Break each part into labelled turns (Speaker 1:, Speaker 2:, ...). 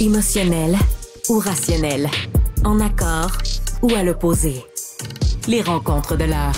Speaker 1: émotionnel ou rationnel, en accord ou à l'opposé. Les rencontres de l'art.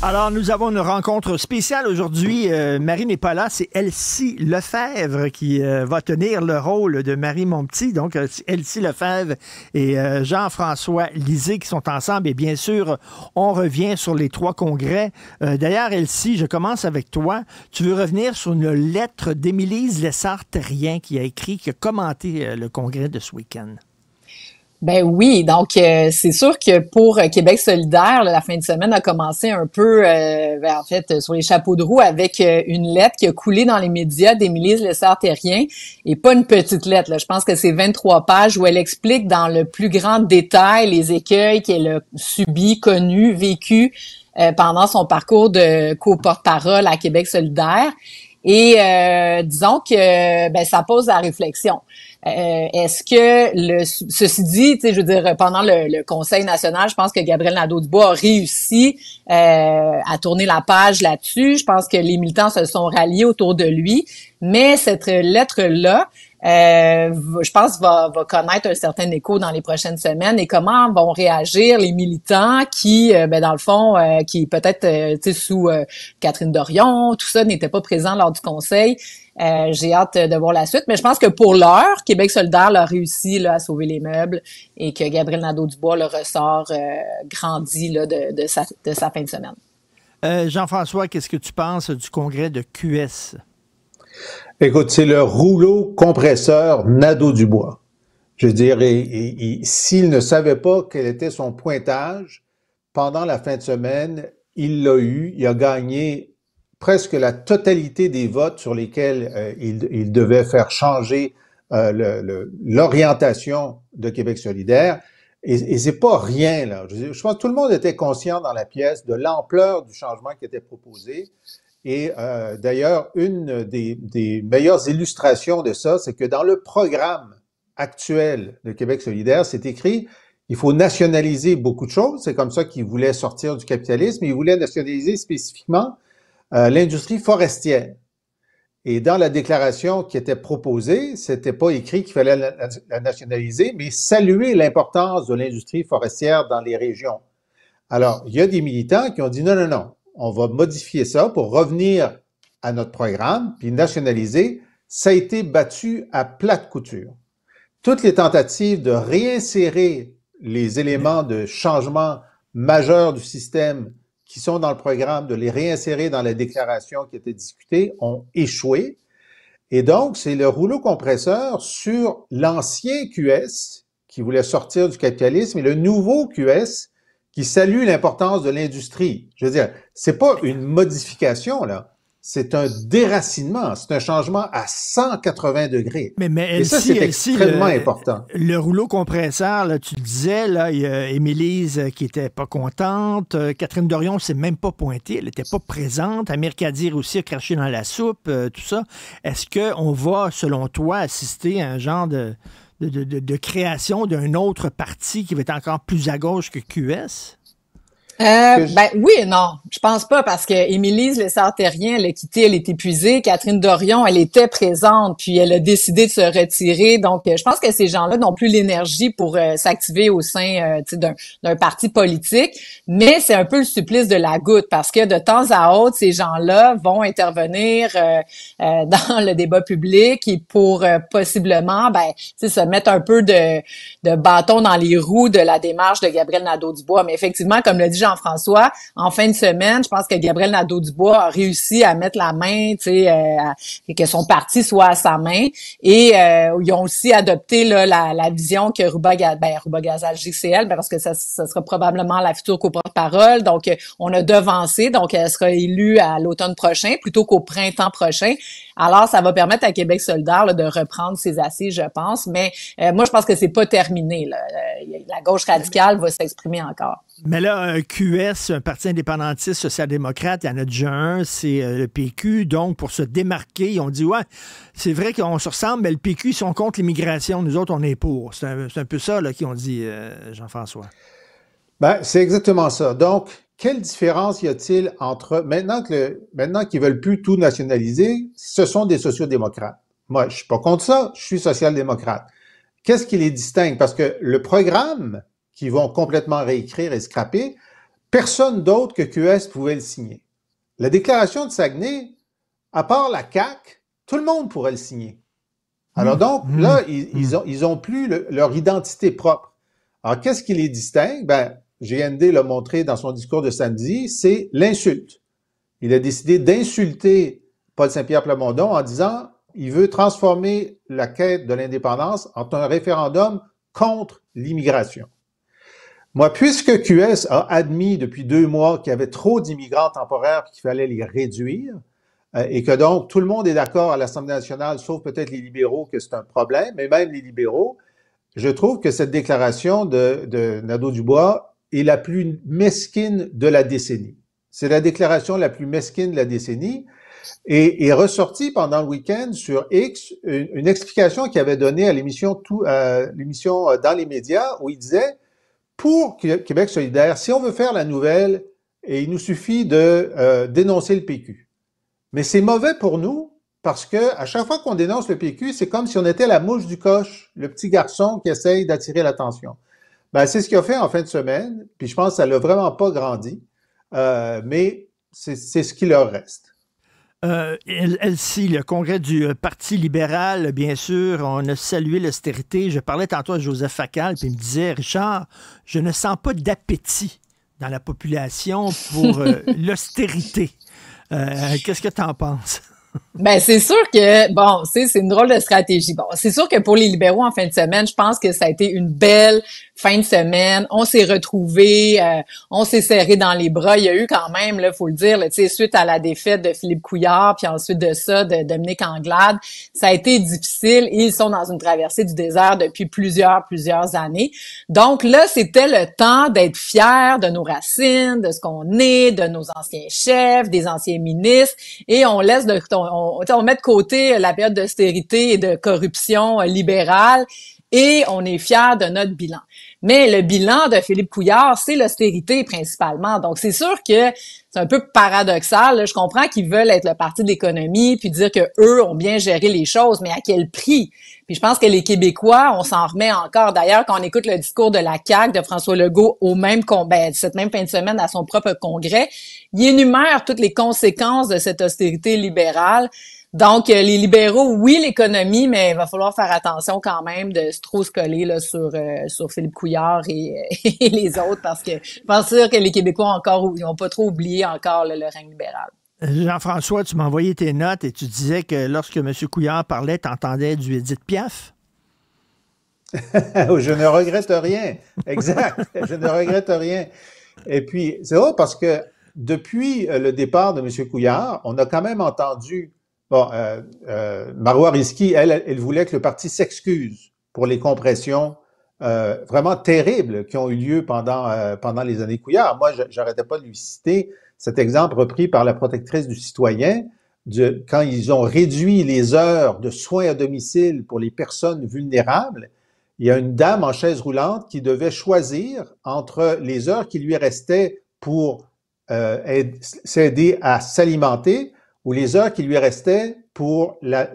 Speaker 2: Alors, nous avons une rencontre spéciale aujourd'hui. Euh, Marie n'est pas là, c'est Elsie Lefebvre qui euh, va tenir le rôle de Marie Montpetit. Donc, euh, Elsie Lefebvre et Jean-François Lisée qui sont ensemble. Et bien sûr, on revient sur les trois congrès. D'ailleurs, Elsie, je commence avec toi. Tu veux revenir sur une lettre d'Émilise lessart rien qui a écrit, qui a commenté le congrès de ce week-end.
Speaker 1: Ben oui, donc euh, c'est sûr que pour euh, Québec solidaire, la fin de semaine a commencé un peu, euh, ben, en fait, sur les chapeaux de roue avec une lettre qui a coulé dans les médias d'Émilie Lessard-Terrien, et pas une petite lettre. Je pense que c'est 23 pages où elle explique dans le plus grand détail les écueils qu'elle a subis, connus, vécu pendant son parcours de co-porte-parole à Québec solidaire. Et disons que ben, ça pose la réflexion. Euh, est-ce que le ceci dit, je veux dire, pendant le, le, Conseil national, je pense que Gabriel Nadeau-Dubois a réussi euh, à tourner la page là-dessus. Je pense que les militants se sont ralliés autour de lui. Mais cette lettre-là, euh, je pense, va, va, connaître un certain écho dans les prochaines semaines et comment vont réagir les militants qui, euh, ben, dans le fond, euh, qui peut-être sous Catherine Dorion, tout ça n'était pas présent lors du Conseil. J'ai hâte de voir la suite, mais je pense que pour l'heure, Québec solidaire a réussi à sauver les meubles et que Gabriel Nadeau-Dubois le ressort grandi de, sa, de sa fin de semaine.
Speaker 2: Jean-François, qu'est-ce que tu penses du congrès de QS?
Speaker 3: Écoute, c'est le rouleau compresseur Nadeau-Dubois. Je veux dire, s'il ne savait pas quel était son pointage, pendant la fin de semaine, il l'a eu, il a gagné presque la totalité des votes sur lesquels euh, il, devait faire changer euh, l'orientation de Québec solidaire. Et, c'est pas rien, là. je, pense que tout le monde était conscient dans la pièce de l'ampleur du changement qui était proposé. Et euh, d'ailleurs, une des, meilleures illustrations de ça, c'est que dans le programme actuel de Québec solidaire, c'est écrit, il faut nationaliser beaucoup de choses. C'est comme ça qu'ils voulait sortir du capitalisme. Il voulait nationaliser spécifiquement euh, l'industrie forestière. Et dans la déclaration qui était proposée, c'était pas écrit qu'il fallait la nationaliser, mais saluer l'importance de l'industrie forestière dans les régions. Alors, il y a des militants qui ont dit non, non, non, on va modifier ça pour revenir à notre programme, puis nationaliser, ça a été battu à plate couture. Toutes les tentatives de réinsérer les éléments de changement majeur du système qui sont dans le programme, de les réinsérer dans la déclaration qui était discutée, ont échoué. Et donc, c'est le rouleau compresseur sur l'ancien QS qui voulait sortir du capitalisme et le nouveau QS qui salue l'importance de l'industrie. Je veux dire, c'est pas une modification, là. C'est un déracinement, c'est un changement à 180 degrés. Mais, mais Et ça, c'est extrêmement important.
Speaker 2: Le rouleau compresseur, là, tu le disais, là, il y a Émilise euh, qui était pas contente. Euh, Catherine Dorion s'est même pas pointée, elle n'était pas présente. Amir Kadir aussi a craché dans la soupe, euh, tout ça. Est-ce qu'on va, selon toi, assister à un genre de, de, création
Speaker 1: d'un autre parti qui va être encore plus à gauche que QS? Euh, ben oui et non, je pense pas parce que Émilie Le Sartérien, elle a quitté, elle est épuisée. Catherine Dorion, elle était présente, puis elle a décidé de se retirer. Donc, euh, je pense que ces gens-là n'ont plus l'énergie pour euh, s'activer au sein d'un parti politique. Mais c'est un peu le supplice de la goutte parce que de temps à autre, ces gens-là vont intervenir dans le débat public et pour possiblement, ben, se mettre un peu de, de bâton dans les roues de la démarche de Gabriel Nadeau-Dubois. Mais effectivement, comme le dit Jean françois en fin de semaine, je pense que Gabriel Nadeau-Dubois a réussi à mettre la main, euh, et que son parti soit à sa main. Et euh, ils ont aussi adopté la, vision que Ruba, ben, Ruba Gazal JCL, ben, parce que ça, sera probablement la future porte parole Donc, euh, on a devancé. Donc, elle sera élue à l'automne prochain plutôt qu'au printemps prochain. Alors, ça va permettre à Québec solidaire de reprendre ses assises, je pense. Mais moi, je pense que c'est pas terminé. La gauche radicale va s'exprimer encore.
Speaker 2: Mais là, un QS, un parti indépendantiste social-démocrate, il y en a déjà un, c'est euh, le PQ. Donc, pour se démarquer, ils ont dit Ouais, c'est vrai qu'on se ressemble, mais le PQ, ils sont contre l'immigration. Nous autres, on est pour. C'est un, peu ça qu'ils ont dit, euh, Jean-François.
Speaker 3: Ben, c'est exactement ça. Donc, quelle différence y a-t-il entre maintenant que ne maintenant veulent plus tout nationaliser, ce sont des sociodémocrates. Moi, je suis pas contre ça, je suis social-démocrate. Qu'est-ce qui les distingue Parce que le programme qui vont complètement réécrire et scraper, personne d'autre que QS pouvait le signer. La déclaration de Saguenay, à part la CAC, tout le monde pourrait le signer. Alors mmh. donc, là, mmh. ils, n'ont mmh. ont, ils, ont, plus leur identité propre. Alors, qu'est-ce qui les distingue? Ben, GND l'a montré dans son discours de samedi, c'est l'insulte. Il a décidé d'insulter Paul Saint-Pierre Plamondon en disant il veut transformer la quête de l'indépendance en un référendum contre l'immigration. Moi, puisque QS a admis depuis deux mois qu'il y avait trop d'immigrants temporaires et qu'il fallait les réduire, euh, et que donc tout le monde est d'accord à l'Assemblée nationale, sauf peut-être les libéraux, que c'est un problème, mais même les libéraux, je trouve que cette déclaration de, Nadeau-Dubois est la plus mesquine de la décennie. C'est la déclaration la plus mesquine de la décennie. Et est ressortie pendant le week-end sur X une, explication qu'il avait donnée à l'émission euh, l'émission euh, dans les médias où il disait pour Québec solidaire, si on veut faire la nouvelle, il nous suffit de euh, dénoncer le PQ. Mais c'est mauvais pour nous parce que à chaque fois qu'on dénonce le PQ, c'est comme si on était la mouche du coche, le petit garçon qui essaye d'attirer l'attention. Ben, c'est ce qu'il a fait en fin de semaine, puis je pense que ça l'a vraiment pas grandi, euh, mais c'est ce qui leur reste.
Speaker 2: Euh, – si le congrès du euh, Parti libéral, bien sûr, on a salué l'austérité. Je parlais tantôt à Joseph Facal, puis il me disait, Richard, je ne sens pas d'appétit dans la population pour euh, l'austérité. Qu'est-ce que tu en penses?
Speaker 1: Ben, c'est sûr que, bon, c'est une drôle de stratégie. Bon, c'est sûr que pour les libéraux en fin de semaine, je pense que ça a été une belle fin de semaine, on s'est retrouvés, euh, on s'est serré dans les bras. Il y a eu quand même, là, faut le dire, là, suite à la défaite de Philippe Couillard, puis ensuite de ça, de Dominique Anglade, ça a été difficile. Ils sont dans une traversée du désert depuis plusieurs, plusieurs années. Donc là, c'était le temps d'être fiers de nos racines, de ce qu'on est, de nos anciens chefs, des anciens ministres, et on laisse de, on, on met de côté la période d'austérité et de corruption euh, libérale et on est fier de notre bilan. Mais le bilan de Philippe Couillard, c'est l'austérité principalement. Donc, c'est sûr que c'est un peu paradoxal. Je comprends qu'ils veulent être le parti de l'économie puis dire que eux ont bien géré les choses, mais à quel prix Puis je pense que les Québécois, on s'en remet encore. D'ailleurs, quand on écoute le discours de la CAQ de François Legault au même combat ben, cette même fin de semaine à son propre congrès, il énumère toutes les conséquences de cette austérité libérale. Donc, euh, les libéraux, oui, l'économie, mais il va falloir faire attention quand même de se trop se coller sur, euh, sur Philippe Couillard euh, et, les autres, parce que je pense sûr que les Québécois encore n'ont pas trop oublié encore le règne libéral.
Speaker 2: Jean-François, tu m'as envoyé tes notes et tu disais que lorsque M. Couillard parlait, tu entendais du Edith Piaf. je ne
Speaker 3: regrette rien. Exact. je ne regrette rien. Et puis, c'est vrai parce que depuis le départ de M. Couillard, on a quand même entendu Bon, euh, euh elle, elle voulait que le parti s'excuse pour les compressions euh, vraiment terribles qui ont eu lieu pendant, euh, pendant les années Couillard. Moi, j'arrêtais pas de lui citer cet exemple repris par la protectrice du citoyen de quand ils ont réduit les heures de soins à domicile pour les personnes vulnérables. Il y a une dame en chaise roulante qui devait choisir entre les heures qui lui restaient pour euh, s'aider à s'alimenter ou les heures qui lui restaient pour la,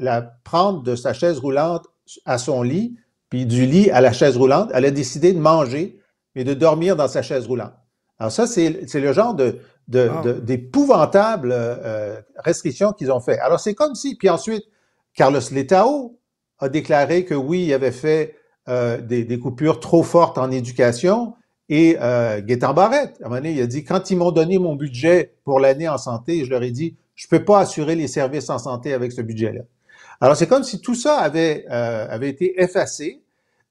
Speaker 3: prendre de sa chaise roulante à son lit, puis du lit à la chaise roulante, elle a décidé de manger et de dormir dans sa chaise roulante. Alors ça, c'est le genre de d'épouvantables euh, restrictions qu'ils ont fait. Alors c'est comme si, puis ensuite, Carlos Letao a déclaré que oui, il avait fait euh, des, coupures trop fortes en éducation, et euh, Gaétan Barrette, il a dit, quand ils m'ont donné mon budget pour l'année en santé, je leur ai dit, je peux pas assurer les services en santé avec ce budget-là. Alors, c'est comme si tout ça avait, euh, avait été effacé.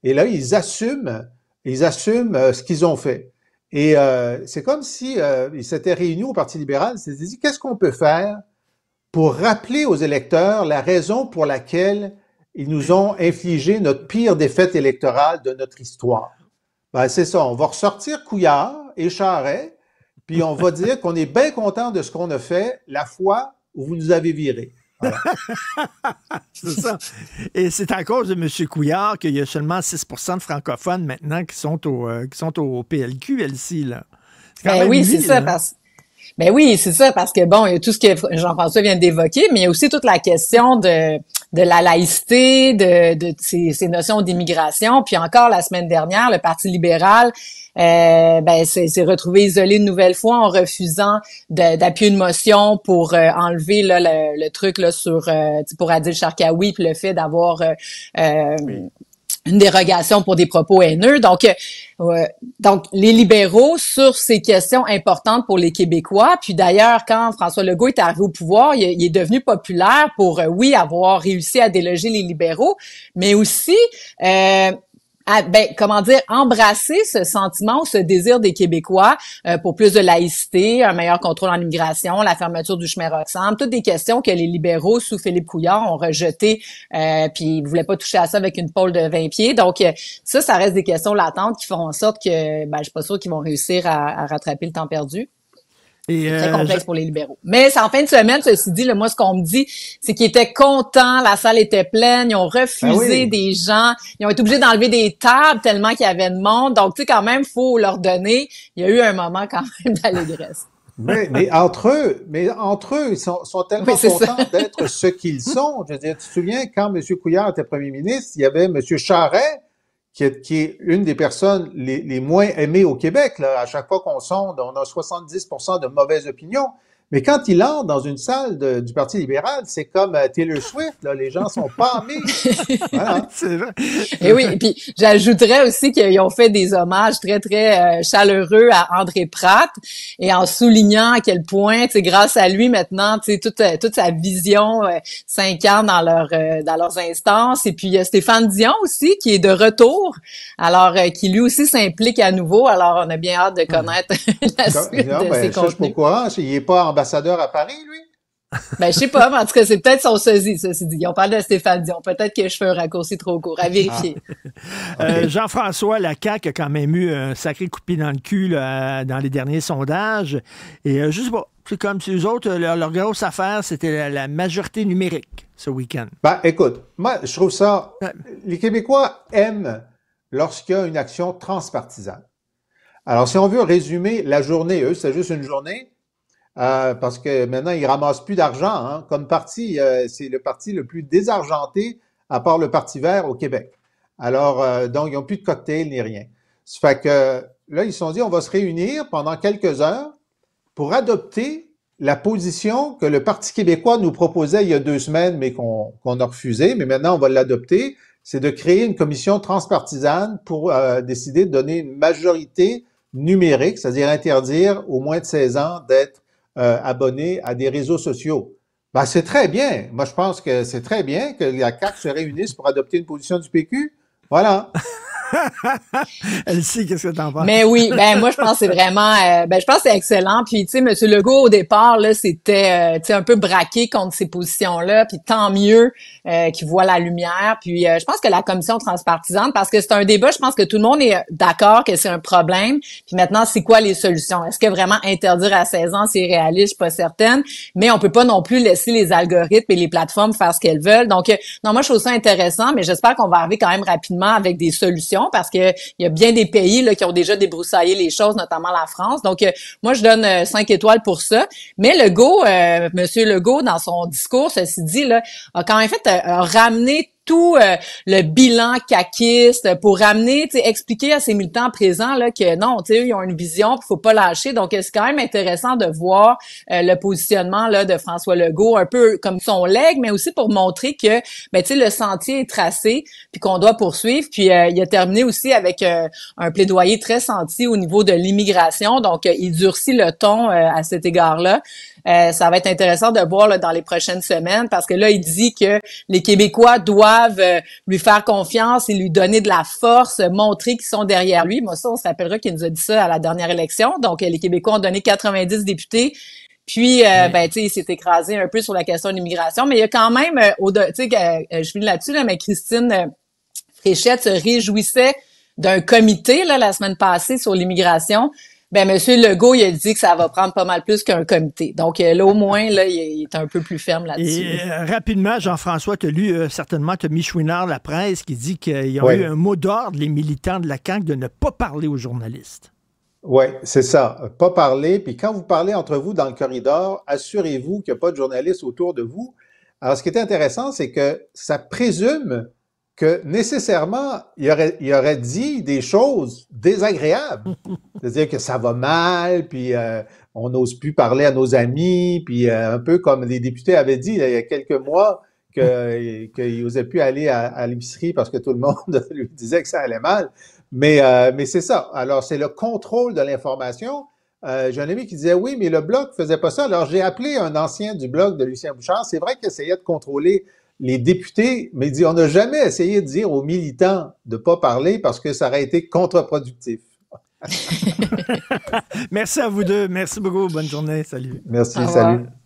Speaker 3: Et là, ils assument, ils assument euh, ce qu'ils ont fait. Et euh, c'est comme si ils s'étaient réunis au Parti libéral, ils s'étaient dit qu'est-ce qu'on peut faire pour rappeler aux électeurs la raison pour laquelle ils nous ont infligé notre pire défaite électorale de notre histoire. Ben, c'est ça, on va ressortir Couillard et Charret puis on va dire qu'on est bien content de ce qu'on a fait la fois où vous nous avez virés.
Speaker 2: c'est ça. Et c'est à cause de M. Couillard qu'il y a seulement 6 de francophones maintenant qui sont au, euh, qui sont au PLQ, LC. Ben oui, c'est ça.
Speaker 1: Parce... Ben oui, c'est ça, parce que bon, il y a tout ce que Jean-François vient d'évoquer, mais il y a aussi toute la question de, la laïcité, de, ces notions d'immigration. Puis encore la semaine dernière, le Parti libéral euh, ben, s'est retrouvé isolé une nouvelle fois en refusant d'appuyer une motion pour euh, enlever là, le, truc là, sur euh, pour Adil Sharkawi, puis le fait d'avoir une dérogation pour des propos haineux. Donc, donc les libéraux sur ces questions importantes pour les Québécois. Puis d'ailleurs, quand François Legault est arrivé au pouvoir, il, est devenu populaire pour, oui, avoir réussi à déloger les libéraux, mais aussi ah, ben, comment dire, embrasser ce sentiment, ce désir des Québécois euh, pour plus de laïcité, un meilleur contrôle en immigration, la fermeture du chemin Roxham, toutes des questions que les libéraux sous Philippe Couillard ont rejetées, euh, puis ils voulaient pas toucher à ça avec une pôle de 20 pieds. Donc euh, ça, ça reste des questions latentes qui feront en sorte que, ben, je suis pas sûr qu'ils vont réussir à rattraper le temps perdu. C'est euh, complexe pour les libéraux. Mais c'est en fin de semaine, ceci dit, le moi, ce qu'on me dit, c'est qu'ils étaient contents, la salle était pleine, ils ont refusé ben des gens, ils ont été obligés d'enlever des tables tellement qu'il y avait de monde. Donc, tu sais, quand même, faut leur donner. Il y a eu un moment quand même d'allégresse.
Speaker 3: Mais, mais, entre eux, mais entre eux, ils sont, tellement contents d'être ce qu'ils sont. Je veux dire, tu te souviens quand M. Couillard était premier ministre, il y avait M. Charret qui est, une des personnes les, moins aimées au Québec. Là. À chaque fois qu'on sonde, on a 70 de mauvaises opinions. Mais quand il entre dans une salle du Parti libéral, c'est comme euh, Taylor Swift, là, les gens sont pas Voilà. Et
Speaker 1: eh oui, et puis j'ajouterais aussi qu'ils ont fait des hommages très, très euh, chaleureux à André Pratt et en soulignant à quel point, grâce à lui maintenant, toute, euh, toute sa vision s'incarne dans, leur, dans leurs instances. Et puis il y a Stéphane Dion aussi qui est de retour, alors qui lui aussi s'implique à nouveau. Alors on a bien hâte de hmm. connaître la suite de ben, ses
Speaker 3: Pourquoi? Il n'est pas ambassadeur à Paris, lui?
Speaker 1: Ben, je sais pas, mais en tout cas, c'est peut-être son sosie, c'est dit. On parle de Stéphane Dion. Peut-être que je fais un raccourci trop court. À vérifier. Ah. Euh, Jean-François,
Speaker 2: la CAQ a quand même eu un sacré coup de pied dans le cul dans les derniers sondages. Et euh, juste c'est comme si les autres, leur, grosse affaire, c'était la, la, majorité numérique ce week-end. Ben, écoute, moi, je trouve ça... Les Québécois aiment lorsqu'il y a une
Speaker 3: action transpartisane. Alors, si on veut résumer la journée, eux, c'est juste une journée, euh, parce que maintenant, ils ramassent plus d'argent. Hein. Comme parti, euh, c'est le parti le plus désargenté, à part le Parti vert au Québec. Alors, euh, donc, ils n'ont plus de cocktail ni rien. Ça fait que là, ils se sont dit, on va se réunir pendant quelques heures pour adopter la position que le Parti québécois nous proposait il y a deux semaines, mais qu'on a refusé, mais maintenant on va l'adopter, c'est de créer une commission transpartisane pour décider de donner une majorité numérique, c'est-à-dire interdire aux moins de 16 ans d'être euh, abonnés à des réseaux sociaux. bah c'est très bien. Moi, je pense que c'est très bien que la carte se réunisse pour adopter une position du PQ. Voilà.
Speaker 2: Elle sait qu'est-ce que t'en penses. Mais oui, ben moi je pense c'est vraiment,
Speaker 1: euh, ben je pense c'est excellent. Puis tu sais, Monsieur Legault au départ là, c'était euh, tu sais un peu braqué contre ces positions là, puis tant mieux euh, qu'il voit la lumière. Puis je pense que la commission transpartisane, parce que c'est un débat, je pense que tout le monde est d'accord que c'est un problème. Puis maintenant, c'est quoi les solutions Est-ce que vraiment interdire à 16 ans c'est réaliste Je suis pas certaine, mais on peut pas non plus laisser les algorithmes et les plateformes faire ce qu'elles veulent. Donc non, moi je trouve ça intéressant, mais j'espère qu'on va arriver quand même rapidement avec des solutions parce que il y a bien des pays là, qui ont déjà débroussaillé les choses, notamment la France. Donc, euh, moi, je donne euh, cinq étoiles pour ça. Mais Legault, euh, Monsieur Legault, dans son discours, ceci dit, là, a quand même fait euh, ramener tout euh, le bilan caquiste pour amener, expliquer à ces militants présents là, que non, ils ont une vision, ne faut pas lâcher. Donc, c'est quand même intéressant de voir euh, le positionnement là, de François Legault, un peu comme son legs, mais aussi pour montrer que ben, le sentier est tracé, puis qu'on doit poursuivre. Puis, euh, il a terminé aussi avec un plaidoyer très senti au niveau de l'immigration. Donc, il durcit le ton à cet égard-là. ça va être intéressant de voir dans les prochaines semaines parce que là, il dit que les Québécois doivent euh, lui faire confiance et lui donner de la force, euh, montrer qu'ils sont derrière lui. Moi, ça, on s'appellera qu'il nous a dit ça à la dernière élection. Donc, euh, les Québécois ont donné 90 députés. Puis, ben, tu sais, il s'est écrasé un peu sur la question de l'immigration. Mais il y a quand même, tu sais, je finis là-dessus, mais Christine Fréchette se réjouissait d'un comité là, la semaine passée sur l'immigration ben, Monsieur Legault, il a dit que ça va prendre pas mal plus qu'un comité. Donc, euh, là, au moins, là, il est un peu plus ferme là-dessus. Et euh,
Speaker 2: rapidement, Jean-François, tu as lu euh, certainement Tommy Chouinard, la presse, qui dit qu'il y a eu un mot d'ordre, les militants de la canque, de ne pas parler aux journalistes.
Speaker 3: Oui, c'est ça. Pas parler. Puis quand vous parlez entre vous dans le corridor, assurez-vous qu'il n'y a pas de journalistes autour de vous. Alors, ce qui est intéressant, c'est que ça présume que nécessairement, il aurait, dit des choses désagréables. C'est-à-dire que ça va mal, puis euh, on n'ose plus parler à nos amis, puis euh, un peu comme les députés avaient dit il y a quelques mois qu'ils n'osaient plus aller à, à parce que tout le monde lui disait que ça allait mal. Euh, mais, c'est ça. Alors, c'est le contrôle de l'information. j'ai un ami qui disait oui, mais le blog faisait pas ça. Alors j'ai appelé un ancien du blog de Lucien Bouchard. C'est vrai qu'il essayait de contrôler les députés, mais dit, on n'a jamais essayé de dire aux militants de ne pas parler parce que ça aurait été contre-productif.
Speaker 2: Merci à vous deux. Merci beaucoup. Bonne journée.
Speaker 3: Salut. Merci. Salut.